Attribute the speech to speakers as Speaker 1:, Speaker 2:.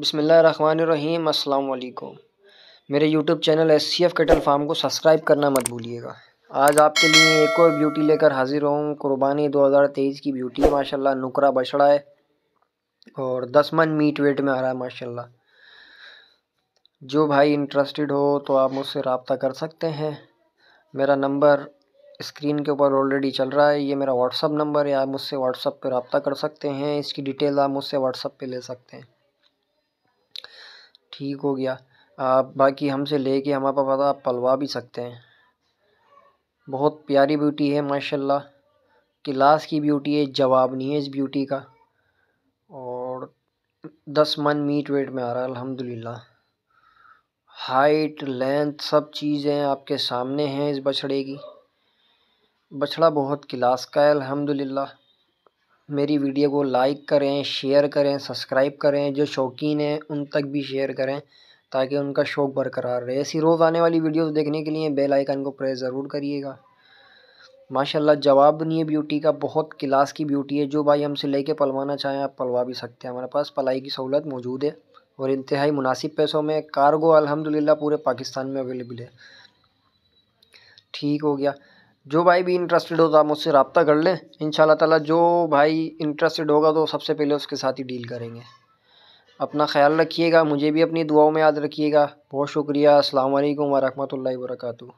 Speaker 1: बिसमीम मेरे YouTube channel S C F cattle farm को सब्सक्राइब करना मत भूलिएगा आज आपके लिए एक और ब्यूटी लेकर हाज़िर हूँ कुर्बानी 2023 की ब्यूटी है माशाल्लाह नुकरा बछड़ा है और दस मन मीट वेट में आ रहा है माशाल्लाह जो भाई इंटरेस्टेड हो तो आप मुझसे रबता कर सकते हैं मेरा नंबर स्क्रीन के ऊपर ऑलरेडी चल रहा है ये मेरा व्हाट्सअप नंबर है आप मुझसे व्हाट्सअप पर रबता कर सकते हैं इसकी डिटेल आप मुझसे व्हाट्सअप पर ले सकते हैं ठीक हो गया आप बाकी हमसे लेके हमारे पास आप पलवा भी सकते हैं बहुत प्यारी ब्यूटी है माशाल्लाह क्लास की ब्यूटी है जवाब नहीं है इस ब्यूटी का और दस मन मीट वेट में आ रहा है अल्हम्दुलिल्लाह हाइट लेंथ सब चीज़ें आपके सामने हैं इस बछड़े की बछड़ा बहुत क्लास का है अलहमदिल्ला मेरी वीडियो को लाइक करें शेयर करें सब्सक्राइब करें जो शौकीन हैं उन तक भी शेयर करें ताकि उनका शौक़ बरकरार रहे ऐसी रोज़ आने वाली वीडियोस देखने के लिए बेल आइकन को प्रेस ज़रूर करिएगा माशाल्लाह जवाब नहीं है ब्यूटी का बहुत क्लास की ब्यूटी है जो भाई हमसे लेके पलवाना चाहें आप पलवा भी सकते हैं हमारे पास पलाई की सहूलत मौजूद है और इंतहाई मुनासिब पैसों में कारगो अलहमदिल्ला पूरे पाकिस्तान में अवेलेबल है ठीक हो गया जो भाई भी इंटरेस्टेड होगा तो मुझसे रबता कर लें इन ताला जो भाई इंटरेस्टेड होगा तो सबसे पहले उसके साथ ही डील करेंगे अपना ख्याल रखिएगा मुझे भी अपनी दुआओं में याद रखिएगा बहुत शुक्रिया असल वरहमल वरक